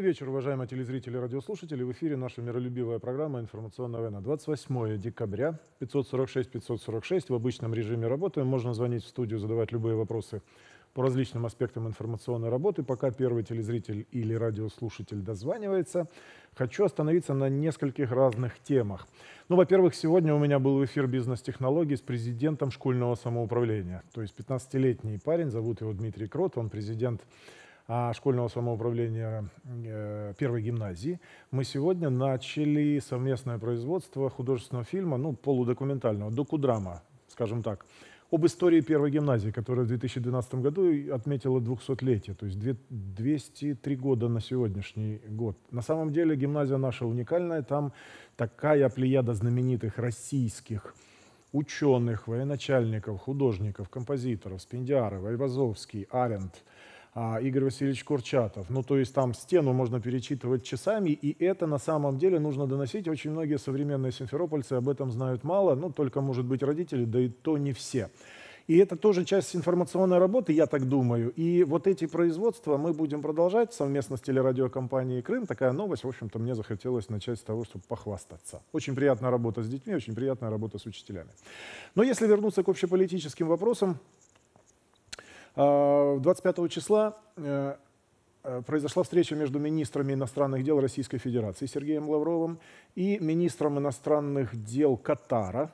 Добрый вечер, уважаемые телезрители и радиослушатели. В эфире наша миролюбивая программа «Информационная война». 28 декабря, 546-546. В обычном режиме работаем. Можно звонить в студию, задавать любые вопросы по различным аспектам информационной работы. Пока первый телезритель или радиослушатель дозванивается, хочу остановиться на нескольких разных темах. Ну, во-первых, сегодня у меня был эфир бизнес-технологий с президентом школьного самоуправления. То есть 15-летний парень, зовут его Дмитрий Крот, он президент а, школьного самоуправления э, первой гимназии, мы сегодня начали совместное производство художественного фильма, ну, полудокументального, докудрама, скажем так, об истории первой гимназии, которая в 2012 году отметила 200-летие, то есть 203 года на сегодняшний год. На самом деле гимназия наша уникальная, там такая плеяда знаменитых российских ученых, военачальников, художников, композиторов, Спиндиаров, Айвазовский, Аренд – а, Игорь Васильевич Курчатов. Ну, то есть там стену можно перечитывать часами, и это на самом деле нужно доносить. Очень многие современные симферопольцы об этом знают мало, ну, только, может быть, родители, да и то не все. И это тоже часть информационной работы, я так думаю. И вот эти производства мы будем продолжать совместно с телерадиокомпанией «Крым». Такая новость, в общем-то, мне захотелось начать с того, чтобы похвастаться. Очень приятная работа с детьми, очень приятная работа с учителями. Но если вернуться к общеполитическим вопросам, 25 а, числа э, э, произошла встреча между министрами иностранных дел Российской Федерации Сергеем Лавровым и министром иностранных дел Катара,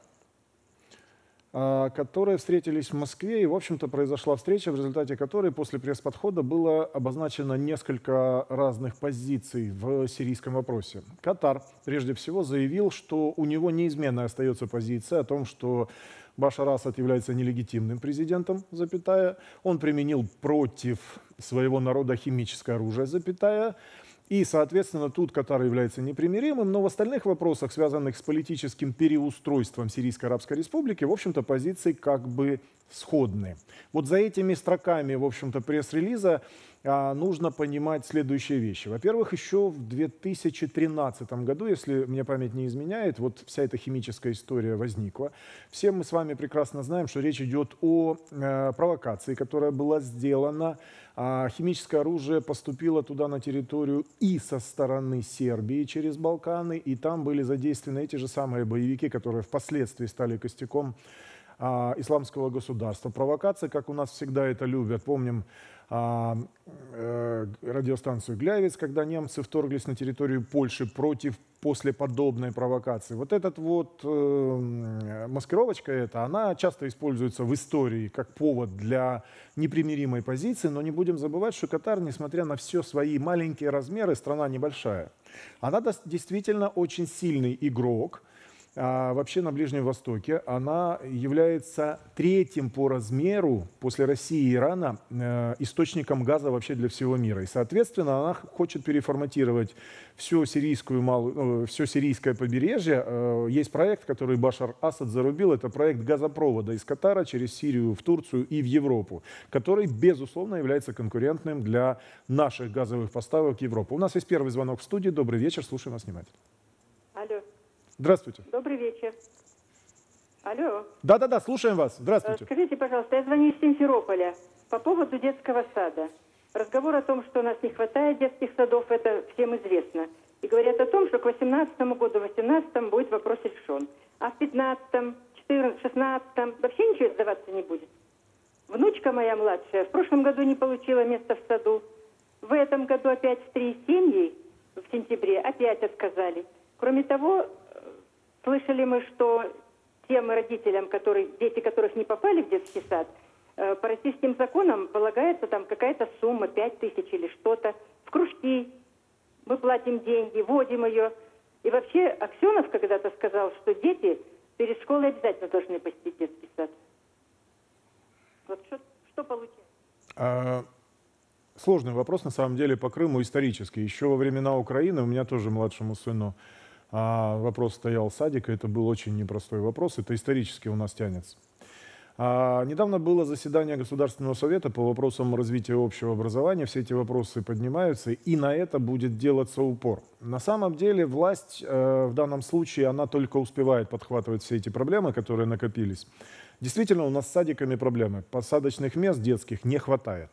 а, которые встретились в Москве, и, в общем-то, произошла встреча, в результате которой после пресс-подхода было обозначено несколько разных позиций в сирийском вопросе. Катар, прежде всего, заявил, что у него неизменно остается позиция о том, что Башар Асад является нелегитимным президентом, запятая. Он применил против своего народа химическое оружие, запятая. И, соответственно, тут Катар является непримиримым, но в остальных вопросах, связанных с политическим переустройством Сирийской Арабской Республики, в общем-то, позиции как бы сходны. Вот за этими строками, в общем-то, пресс-релиза а, нужно понимать следующие вещи. Во-первых, еще в 2013 году, если мне память не изменяет, вот вся эта химическая история возникла. Все мы с вами прекрасно знаем, что речь идет о э, провокации, которая была сделана. А, химическое оружие поступило туда на территорию и со стороны Сербии через Балканы, и там были задействованы эти же самые боевики, которые впоследствии стали костяком а, исламского государства. Провокация, как у нас всегда это любят, помним, а, э, радиостанцию «Глявец», когда немцы вторглись на территорию Польши против после подобной провокации. Вот этот вот э, э, маскировочка эта, она часто используется в истории как повод для непримиримой позиции, но не будем забывать, что Катар, несмотря на все свои маленькие размеры, страна небольшая. Она действительно очень сильный игрок, а, вообще на Ближнем Востоке, она является третьим по размеру после России и Ирана э, источником газа вообще для всего мира. И, соответственно, она хочет переформатировать всю сирийскую э, все сирийское побережье. Э, есть проект, который Башар Асад зарубил, это проект газопровода из Катара через Сирию в Турцию и в Европу, который, безусловно, является конкурентным для наших газовых поставок в Европу. У нас есть первый звонок в студии. Добрый вечер, слушаем вас внимательно. Здравствуйте. Добрый вечер. Алло. Да-да-да, слушаем вас. Здравствуйте. Э, скажите, пожалуйста, я звоню из Симферополя по поводу детского сада. Разговор о том, что у нас не хватает детских садов, это всем известно. И говорят о том, что к 2018 году, 2018 будет вопрос решен. А в 2015, 14, 16 вообще ничего сдаваться не будет. Внучка моя младшая в прошлом году не получила место в саду. В этом году опять в три семьи в сентябре опять отказали. Кроме того, Слышали мы, что тем родителям, которые, дети которых не попали в детский сад, э, по российским законам полагается там какая-то сумма, 5 тысяч или что-то, в кружки. Мы платим деньги, вводим ее. И вообще Аксенов когда-то сказал, что дети перед школой обязательно должны посетить детский сад. Вот что, что получается? А, сложный вопрос, на самом деле, по Крыму исторически. Еще во времена Украины у меня тоже младшему сыну а вопрос стоял садика, это был очень непростой вопрос, это исторически у нас тянется. А, недавно было заседание Государственного совета по вопросам развития общего образования. Все эти вопросы поднимаются, и на это будет делаться упор. На самом деле власть э, в данном случае, она только успевает подхватывать все эти проблемы, которые накопились. Действительно, у нас с садиками проблемы. Посадочных мест детских не хватает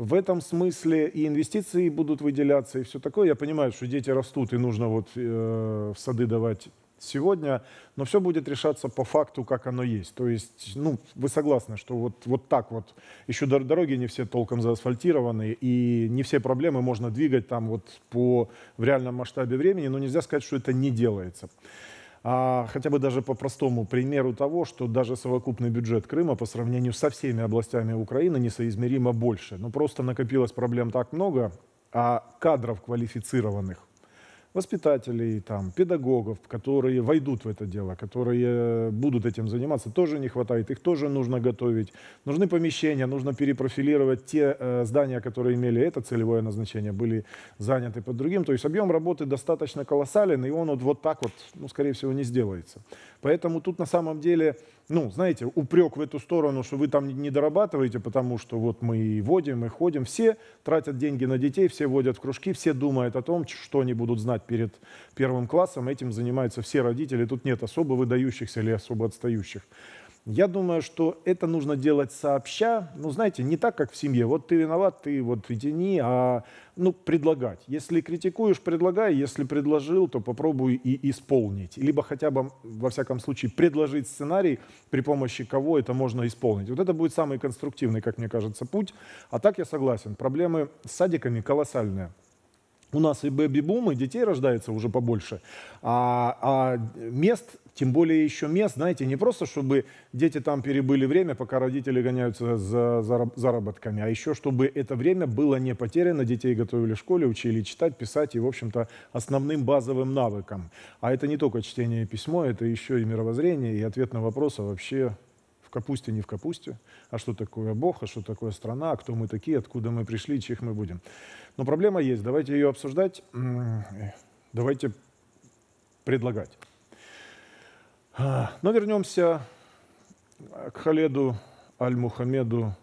в этом смысле и инвестиции будут выделяться, и все такое. Я понимаю, что дети растут, и нужно вот э, в сады давать сегодня, но все будет решаться по факту, как оно есть. То есть, ну, вы согласны, что вот, вот так вот, еще дороги не все толком заасфальтированы, и не все проблемы можно двигать там вот по, в реальном масштабе времени, но нельзя сказать, что это не делается а, хотя бы даже по простому примеру того, что даже совокупный бюджет Крыма по сравнению со всеми областями Украины несоизмеримо больше. Но ну, просто накопилось проблем так много, а кадров квалифицированных воспитателей, там, педагогов, которые войдут в это дело, которые будут этим заниматься, тоже не хватает. Их тоже нужно готовить. Нужны помещения, нужно перепрофилировать те э, здания, которые имели это целевое назначение, были заняты под другим. То есть объем работы достаточно колоссален, и он вот, вот так вот, ну, скорее всего, не сделается. Поэтому тут на самом деле ну, знаете, упрек в эту сторону, что вы там не дорабатываете, потому что вот мы и водим, и ходим. Все тратят деньги на детей, все водят в кружки, все думают о том, что они будут знать перед первым классом. Этим занимаются все родители. Тут нет особо выдающихся или особо отстающих. Я думаю, что это нужно делать сообща, ну, знаете, не так, как в семье. Вот ты виноват, ты вот и а ну, предлагать. Если критикуешь, предлагай. Если предложил, то попробуй и исполнить. Либо хотя бы, во всяком случае, предложить сценарий, при помощи кого это можно исполнить. Вот это будет самый конструктивный, как мне кажется, путь. А так я согласен, проблемы с садиками колоссальные. У нас и бэби-бум, и детей рождается уже побольше. А, а мест тем более еще мест, знаете, не просто, чтобы дети там перебыли время, пока родители гоняются за заработками, а еще, чтобы это время было не потеряно, детей готовили в школе, учили читать, писать и, в общем-то, основным базовым навыкам. А это не только чтение и письмо, это еще и мировоззрение, и ответ на вопрос, а вообще в капусте, не в капусте, а что такое Бог, а что такое страна, а кто мы такие, откуда мы пришли, чьих мы будем. Но проблема есть, давайте ее обсуждать, давайте предлагать. А, Но ну, вернемся к Халеду Аль-Мухаммеду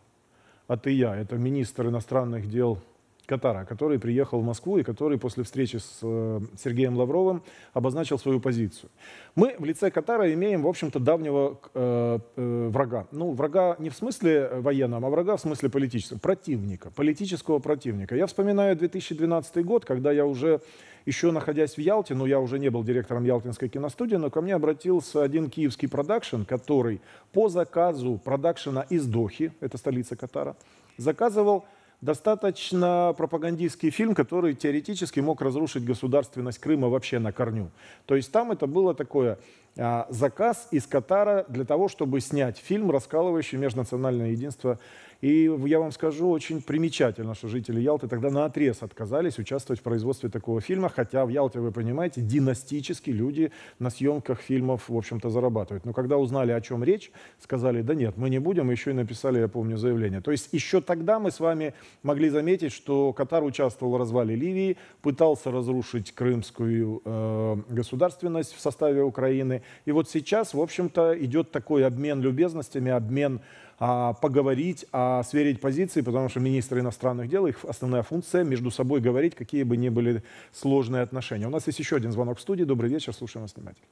Атыя. Это министр иностранных дел Катара, который приехал в Москву и который после встречи с э, Сергеем Лавровым обозначил свою позицию. Мы в лице Катара имеем, в общем-то, давнего э, э, врага. Ну, врага не в смысле военного, а врага в смысле политического, противника, политического противника. Я вспоминаю 2012 год, когда я уже еще находясь в Ялте, но ну, я уже не был директором Ялтинской киностудии, но ко мне обратился один киевский продакшн, который по заказу продакшена из Дохи, это столица Катара, заказывал достаточно пропагандистский фильм, который теоретически мог разрушить государственность Крыма вообще на корню. То есть там это было такое а, заказ из Катара для того, чтобы снять фильм, раскалывающий межнациональное единство и я вам скажу, очень примечательно, что жители Ялты тогда на отрез отказались участвовать в производстве такого фильма, хотя в Ялте, вы понимаете, династически люди на съемках фильмов, в общем-то, зарабатывают. Но когда узнали, о чем речь, сказали, да нет, мы не будем, еще и написали, я помню, заявление. То есть еще тогда мы с вами могли заметить, что Катар участвовал в развале Ливии, пытался разрушить крымскую э, государственность в составе Украины. И вот сейчас, в общем-то, идет такой обмен любезностями, обмен а, поговорить, а сверить позиции, потому что министры иностранных дел, их основная функция между собой говорить, какие бы ни были сложные отношения. У нас есть еще один звонок в студии. Добрый вечер, слушаем вас внимательно.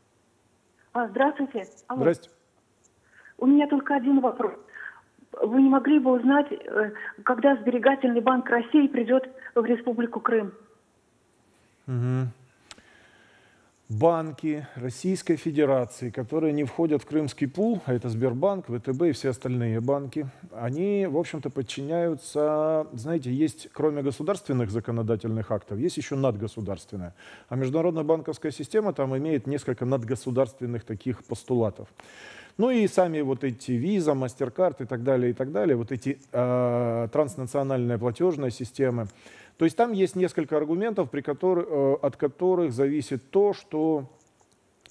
А, здравствуйте. Алло. Здравствуйте. У меня только один вопрос. Вы не могли бы узнать, э, когда Сберегательный банк России придет в Республику Крым? Угу банки Российской Федерации, которые не входят в Крымский пул, а это Сбербанк, ВТБ и все остальные банки, они, в общем-то, подчиняются, знаете, есть, кроме государственных законодательных актов, есть еще надгосударственная. А международная банковская система там имеет несколько надгосударственных таких постулатов. Ну и сами вот эти виза, MasterCard и так далее, и так далее, вот эти э, транснациональные платежные системы, то есть там есть несколько аргументов, при которых, э, от которых зависит то, что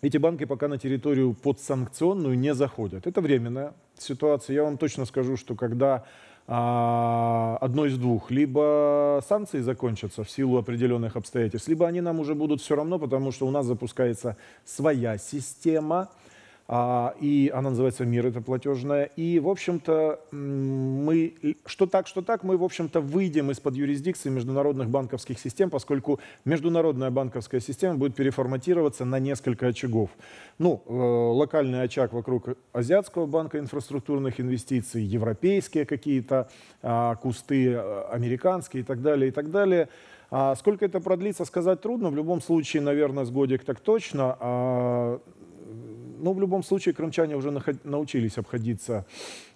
эти банки пока на территорию подсанкционную не заходят. Это временная ситуация. Я вам точно скажу, что когда а, одно из двух, либо санкции закончатся в силу определенных обстоятельств, либо они нам уже будут все равно, потому что у нас запускается своя система – а, и она называется «Мир это платежная». И, в общем-то, мы, что так, что так, мы, в общем-то, выйдем из-под юрисдикции международных банковских систем, поскольку международная банковская система будет переформатироваться на несколько очагов. Ну, э, локальный очаг вокруг Азиатского банка инфраструктурных инвестиций, европейские какие-то а, кусты, э, американские и так далее, и так далее. А сколько это продлится, сказать трудно. В любом случае, наверное, с годик так точно. Но ну, в любом случае крымчане уже научились обходиться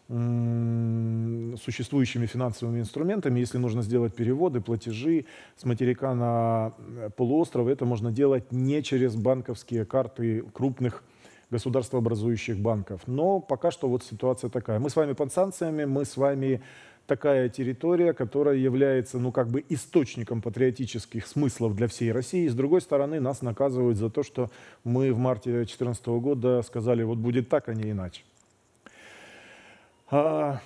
существующими финансовыми инструментами. Если нужно сделать переводы, платежи с материка на э, полуостров, это можно делать не через банковские карты крупных государствообразующих банков. Но пока что вот ситуация такая. Мы с вами под санкциями, мы с вами такая территория, которая является, ну, как бы источником патриотических смыслов для всей России. И, с другой стороны, нас наказывают за то, что мы в марте 2014 года сказали, вот будет так, а не иначе. А...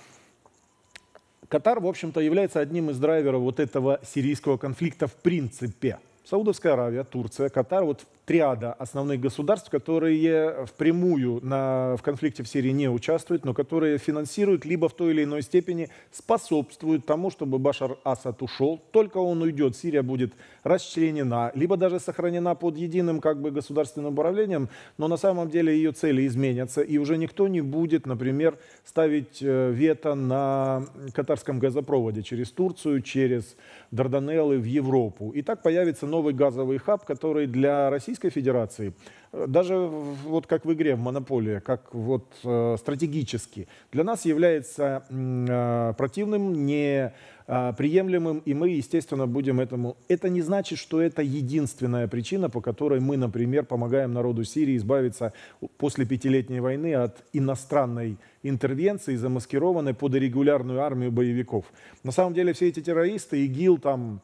Катар, в общем-то, является одним из драйверов вот этого сирийского конфликта в принципе. Саудовская Аравия, Турция, Катар, вот триада основных государств, которые впрямую на, в конфликте в Сирии не участвуют, но которые финансируют, либо в той или иной степени способствуют тому, чтобы Башар Асад ушел. Только он уйдет, Сирия будет расчленена, либо даже сохранена под единым как бы государственным управлением, но на самом деле ее цели изменятся, и уже никто не будет, например, ставить э, вето на катарском газопроводе через Турцию, через Дарданеллы в Европу. И так появится новый газовый хаб, который для России Российской Федерации, э, даже вот как в игре в монополии, как вот э, стратегически, для нас является э, противным, неприемлемым, и мы, естественно, будем этому... Это не значит, что это единственная причина, по которой мы, например, помогаем народу Сирии избавиться после пятилетней войны от иностранной интервенции, замаскированной под регулярную армию боевиков. На самом деле все эти террористы, ИГИЛ, там,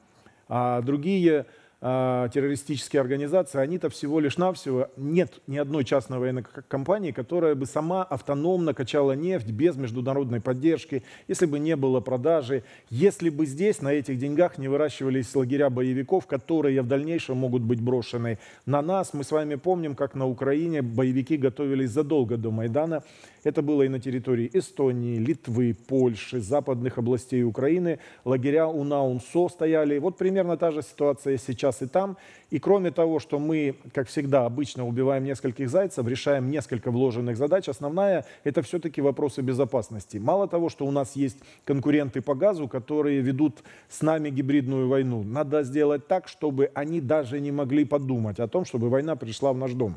а другие а, террористические организации, они-то всего лишь навсего нет ни одной частной военной компании, которая бы сама автономно качала нефть без международной поддержки, если бы не было продажи, если бы здесь на этих деньгах не выращивались лагеря боевиков, которые в дальнейшем могут быть брошены на нас. Мы с вами помним, как на Украине боевики готовились задолго до Майдана. Это было и на территории Эстонии, Литвы, Польши, западных областей Украины. Лагеря УНАУНСО стояли. Вот примерно та же ситуация сейчас сейчас и там. И кроме того, что мы, как всегда, обычно убиваем нескольких зайцев, решаем несколько вложенных задач, основная – это все-таки вопросы безопасности. Мало того, что у нас есть конкуренты по газу, которые ведут с нами гибридную войну, надо сделать так, чтобы они даже не могли подумать о том, чтобы война пришла в наш дом.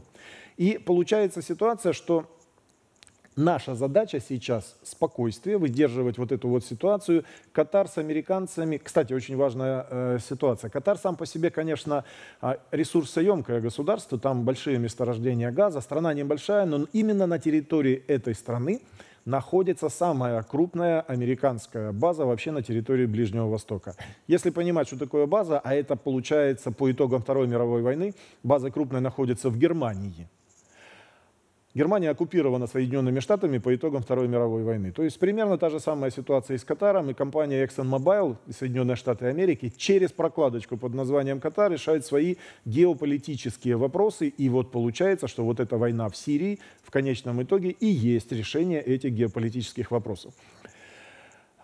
И получается ситуация, что Наша задача сейчас спокойствие, выдерживать вот эту вот ситуацию. Катар с американцами, кстати, очень важная э, ситуация. Катар сам по себе, конечно, а, ресурсоемкое государство, там большие месторождения газа, страна небольшая, но именно на территории этой страны находится самая крупная американская база вообще на территории Ближнего Востока. Если понимать, что такое база, а это получается по итогам Второй мировой войны, база крупная находится в Германии. Германия оккупирована Соединенными Штатами по итогам Второй мировой войны. То есть примерно та же самая ситуация и с Катаром, и компания ExxonMobil и Соединенные Штаты Америки через прокладочку под названием Катар решает свои геополитические вопросы. И вот получается, что вот эта война в Сирии в конечном итоге и есть решение этих геополитических вопросов.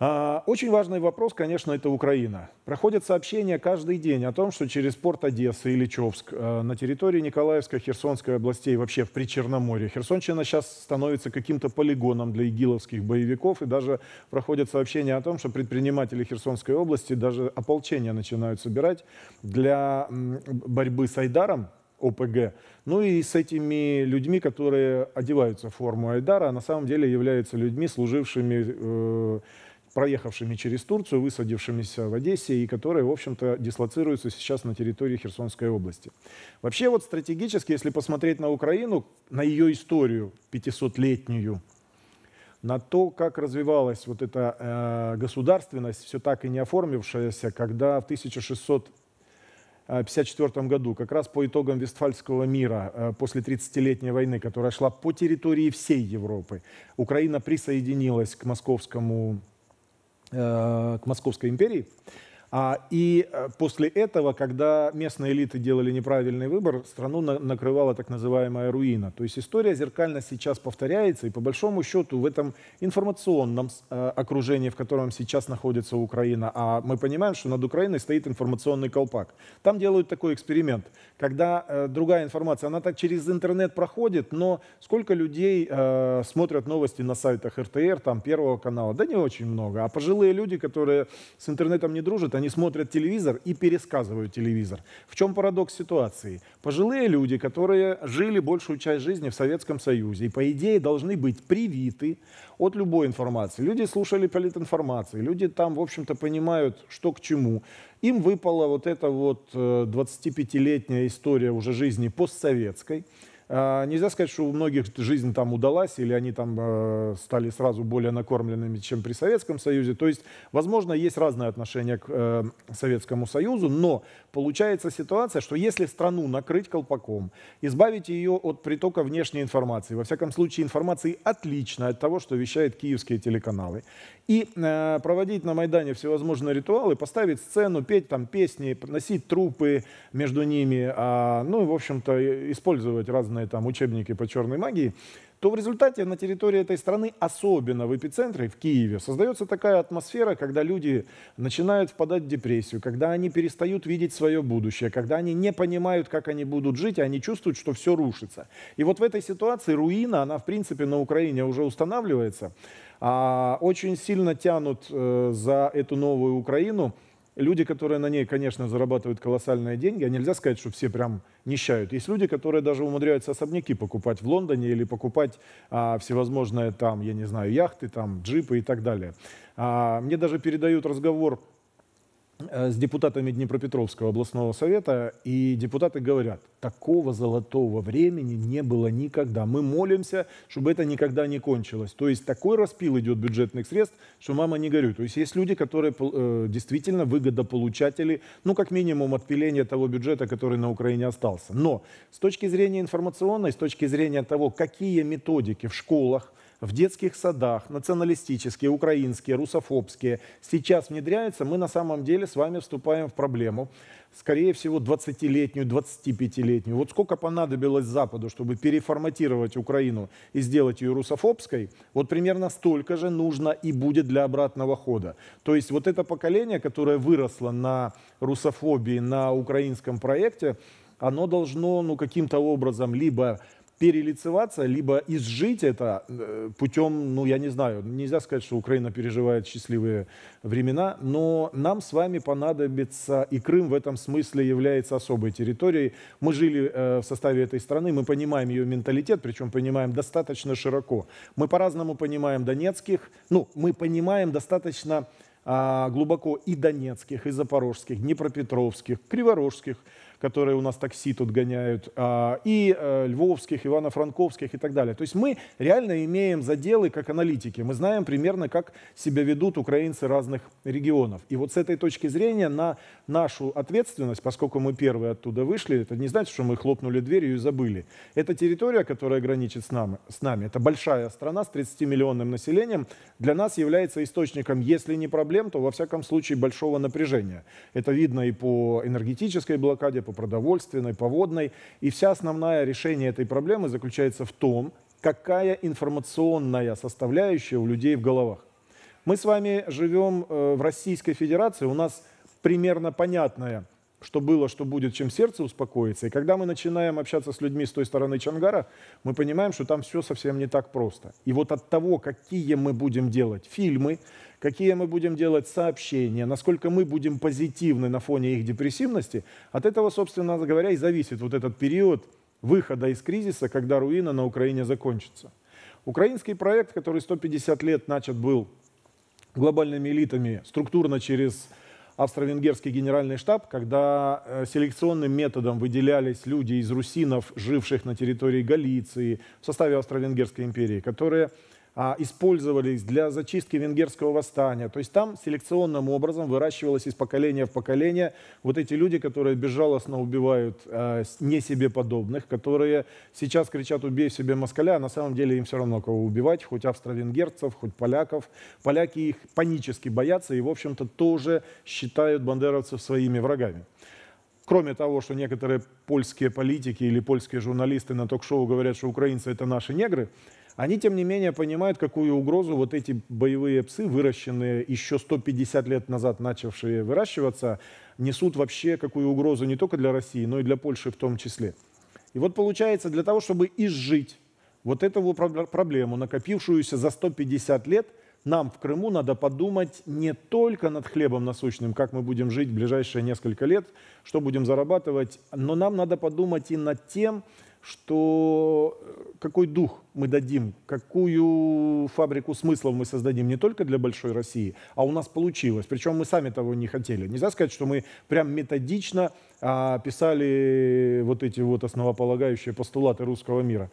А, очень важный вопрос, конечно, это Украина. Проходят сообщения каждый день о том, что через порт Одессы или Личевск э, на территории Николаевской, Херсонской областей, вообще в Причерноморье, Херсонщина сейчас становится каким-то полигоном для игиловских боевиков, и даже проходят сообщения о том, что предприниматели Херсонской области даже ополчение начинают собирать для борьбы с Айдаром, ОПГ. Ну и с этими людьми, которые одеваются в форму Айдара, а на самом деле являются людьми, служившими э, проехавшими через Турцию, высадившимися в Одессе и которые, в общем-то, дислоцируются сейчас на территории Херсонской области. Вообще вот стратегически, если посмотреть на Украину, на ее историю 500-летнюю, на то, как развивалась вот эта э, государственность, все так и не оформившаяся, когда в 1654 э, году, как раз по итогам Вестфальского мира, э, после 30-летней войны, которая шла по территории всей Европы, Украина присоединилась к московскому Э, к Московской империи, а, и э, после этого, когда местные элиты делали неправильный выбор, страну накрывала так называемая руина. То есть история зеркально сейчас повторяется, и по большому счету в этом информационном э, окружении, в котором сейчас находится Украина, а мы понимаем, что над Украиной стоит информационный колпак. Там делают такой эксперимент, когда э, другая информация, она так через интернет проходит, но сколько людей смотрят новости на сайтах РТР, там Первого канала? Да не очень много. А пожилые люди, которые с интернетом не дружат, они смотрят телевизор и пересказывают телевизор. В чем парадокс ситуации? Пожилые люди, которые жили большую часть жизни в Советском Союзе и, по идее, должны быть привиты от любой информации. Люди слушали политинформации, люди там, в общем-то, понимают, что к чему. Им выпала вот эта вот 25-летняя э, история уже жизни постсоветской – а, нельзя сказать, что у многих жизнь там удалась, или они там э, стали сразу более накормленными, чем при Советском Союзе. То есть, возможно, есть разное отношение к э, Советскому Союзу, но получается ситуация, что если страну накрыть колпаком, избавить ее от притока внешней информации, во всяком случае информации отлично от того, что вещает киевские телеканалы, и э, проводить на Майдане всевозможные ритуалы, поставить сцену, петь там песни, носить трупы между ними, а, ну, в общем-то, использовать разные там учебники по черной магии то в результате на территории этой страны, особенно в эпицентре, в Киеве, создается такая атмосфера, когда люди начинают впадать в депрессию, когда они перестают видеть свое будущее, когда они не понимают, как они будут жить, и они чувствуют, что все рушится. И вот в этой ситуации руина, она в принципе на Украине уже устанавливается, а, очень сильно тянут э, за эту новую Украину люди, которые на ней, конечно, зарабатывают колоссальные деньги, а нельзя сказать, что все прям нищают. Есть люди, которые даже умудряются особняки покупать в Лондоне или покупать а, всевозможные там, я не знаю, яхты, там, джипы и так далее. А, мне даже передают разговор Э, с депутатами Днепропетровского областного совета, и депутаты говорят, такого золотого времени не было никогда. Мы молимся, чтобы это никогда не кончилось. То есть такой распил идет бюджетных средств, что мама не горюй. То есть есть люди, которые э, действительно выгодополучатели, ну как минимум от того бюджета, который на Украине остался. Но с точки зрения информационной, с точки зрения того, какие методики в школах, в детских садах, националистические, украинские, русофобские, сейчас внедряются. мы на самом деле с вами вступаем в проблему, скорее всего, 20-летнюю, 25-летнюю. Вот сколько понадобилось Западу, чтобы переформатировать Украину и сделать ее русофобской, вот примерно столько же нужно и будет для обратного хода. То есть вот это поколение, которое выросло на русофобии, на украинском проекте, оно должно ну, каким-то образом либо перелицеваться, либо изжить это э, путем, ну, я не знаю, нельзя сказать, что Украина переживает счастливые времена, но нам с вами понадобится, и Крым в этом смысле является особой территорией. Мы жили э, в составе этой страны, мы понимаем ее менталитет, причем понимаем достаточно широко. Мы по-разному понимаем донецких, ну, мы понимаем достаточно а, глубоко и донецких, и запорожских, днепропетровских, криворожских, которые у нас такси тут гоняют, а, и э, львовских, ивано-франковских и так далее. То есть мы реально имеем заделы как аналитики. Мы знаем примерно, как себя ведут украинцы разных регионов. И вот с этой точки зрения на нашу ответственность, поскольку мы первые оттуда вышли, это не значит, что мы хлопнули дверью и забыли. Это территория, которая граничит с нами. С нами. Это большая страна с 30-миллионным населением. Для нас является источником, если не проблем, то во всяком случае большого напряжения. Это видно и по энергетической блокаде, по продовольственной, по водной. И вся основная решение этой проблемы заключается в том, какая информационная составляющая у людей в головах. Мы с вами живем э, в Российской Федерации, у нас примерно понятное, что было, что будет, чем сердце успокоится. И когда мы начинаем общаться с людьми с той стороны Чангара, мы понимаем, что там все совсем не так просто. И вот от того, какие мы будем делать фильмы, какие мы будем делать сообщения, насколько мы будем позитивны на фоне их депрессивности, от этого, собственно говоря, и зависит вот этот период выхода из кризиса, когда руина на Украине закончится. Украинский проект, который 150 лет начат был глобальными элитами структурно через австро-венгерский генеральный штаб, когда э, селекционным методом выделялись люди из русинов, живших на территории Галиции, в составе австро-венгерской империи, которые а, использовались для зачистки венгерского восстания. То есть там селекционным образом выращивалось из поколения в поколение вот эти люди, которые безжалостно убивают а, не себе подобных, которые сейчас кричат «убей себе москаля», а на самом деле им все равно кого убивать, хоть австро-венгерцев, хоть поляков. Поляки их панически боятся и, в общем-то, тоже считают бандеровцев своими врагами. Кроме того, что некоторые польские политики или польские журналисты на ток-шоу говорят, что украинцы – это наши негры – они, тем не менее, понимают, какую угрозу вот эти боевые псы, выращенные еще 150 лет назад, начавшие выращиваться, несут вообще какую угрозу не только для России, но и для Польши в том числе. И вот получается, для того, чтобы изжить вот эту проблему, накопившуюся за 150 лет, нам в Крыму надо подумать не только над хлебом насущным, как мы будем жить в ближайшие несколько лет, что будем зарабатывать, но нам надо подумать и над тем, что э, какой дух мы дадим, какую фабрику смыслов мы создадим не только для большой России, а у нас получилось. Причем мы сами того не хотели. Нельзя сказать, что мы прям методично а, писали вот эти вот основополагающие постулаты русского мира.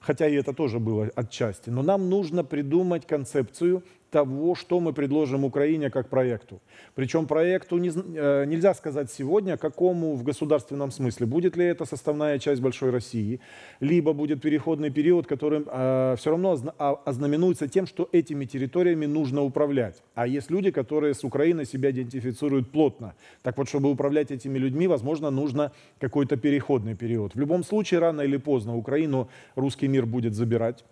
Хотя и это тоже было отчасти. Но нам нужно придумать концепцию – того, что мы предложим Украине как проекту. Причем проекту не, э, нельзя сказать сегодня, какому в государственном смысле. Будет ли это составная часть Большой России, либо будет переходный период, который э, все равно а, ознаменуется тем, что этими территориями нужно управлять. А есть люди, которые с Украиной себя идентифицируют плотно. Так вот, чтобы управлять этими людьми, возможно, нужно какой-то переходный период. В любом случае, рано или поздно Украину русский мир будет забирать.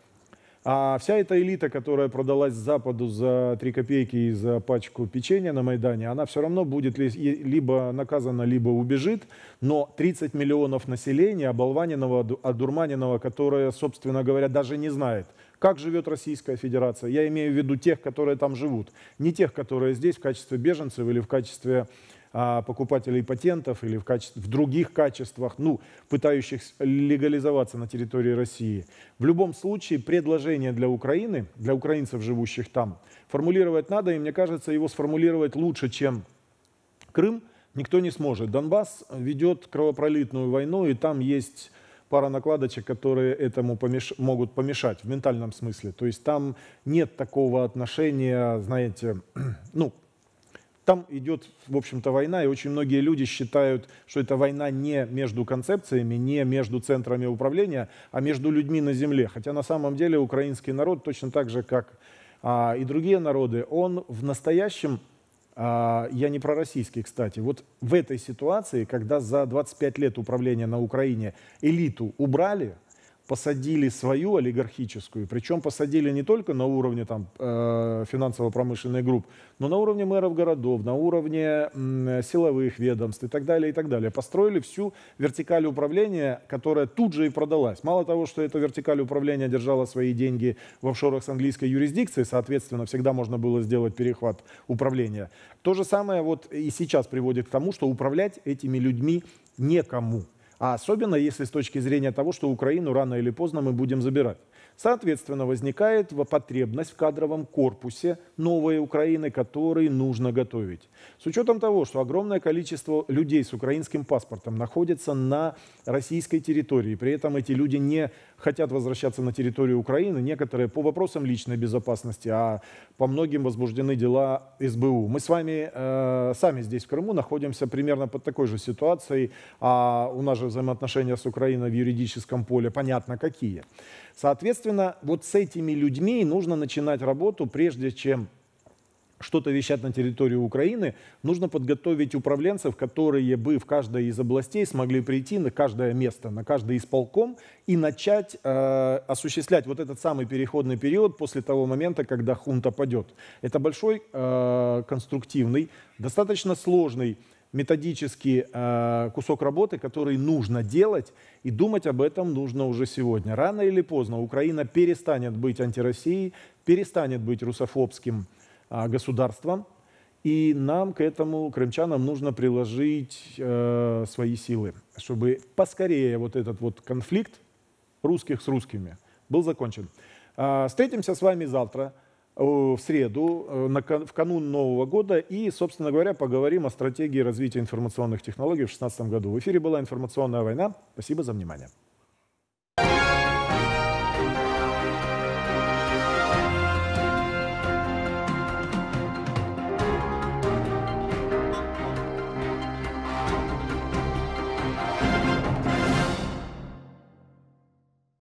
А вся эта элита, которая продалась Западу за три копейки и за пачку печенья на Майдане, она все равно будет либо наказана, либо убежит. Но 30 миллионов населения, оболваненного, одурманенного, которое, собственно говоря, даже не знает, как живет Российская Федерация. Я имею в виду тех, которые там живут, не тех, которые здесь в качестве беженцев или в качестве а, покупателей патентов или в, качестве, в других качествах, ну, пытающихся легализоваться на территории России. В любом случае, предложение для Украины, для украинцев, живущих там, формулировать надо, и мне кажется, его сформулировать лучше, чем Крым, никто не сможет. Донбасс ведет кровопролитную войну, и там есть пара накладочек, которые этому помеш... могут помешать в ментальном смысле. То есть там нет такого отношения, знаете, ну, там идет, в общем-то, война, и очень многие люди считают, что это война не между концепциями, не между центрами управления, а между людьми на земле. Хотя на самом деле украинский народ точно так же, как а, и другие народы, он в настоящем, а, я не про российский, кстати, вот в этой ситуации, когда за 25 лет управления на Украине элиту убрали, посадили свою олигархическую, причем посадили не только на уровне там, э, финансово-промышленных групп, но на уровне мэров городов, на уровне э, силовых ведомств и так далее, и так далее. Построили всю вертикаль управления, которая тут же и продалась. Мало того, что эта вертикаль управления держала свои деньги в офшорах с английской юрисдикцией, соответственно, всегда можно было сделать перехват управления. То же самое вот и сейчас приводит к тому, что управлять этими людьми некому. А особенно если с точки зрения того, что Украину рано или поздно мы будем забирать. Соответственно, возникает потребность в кадровом корпусе новой Украины, который нужно готовить. С учетом того, что огромное количество людей с украинским паспортом находится на российской территории, при этом эти люди не хотят возвращаться на территорию Украины, некоторые по вопросам личной безопасности, а по многим возбуждены дела СБУ. Мы с вами э, сами здесь в Крыму находимся примерно под такой же ситуацией, а у нас же взаимоотношения с Украиной в юридическом поле понятно какие. Соответственно, Соответственно, вот с этими людьми нужно начинать работу, прежде чем что-то вещать на территории Украины, нужно подготовить управленцев, которые бы в каждой из областей смогли прийти на каждое место, на каждый исполком и начать э, осуществлять вот этот самый переходный период после того момента, когда хунта падет. Это большой э, конструктивный, достаточно сложный методический э, кусок работы, который нужно делать, и думать об этом нужно уже сегодня. Рано или поздно Украина перестанет быть антироссией, перестанет быть русофобским э, государством, и нам к этому, крымчанам, нужно приложить э, свои силы, чтобы поскорее вот этот вот конфликт русских с русскими был закончен. Э, встретимся с вами завтра. Э, в среду, э, в канун Нового года. И, собственно говоря, поговорим о стратегии развития информационных технологий в 2016 году. В эфире была «Информационная война». Спасибо за внимание.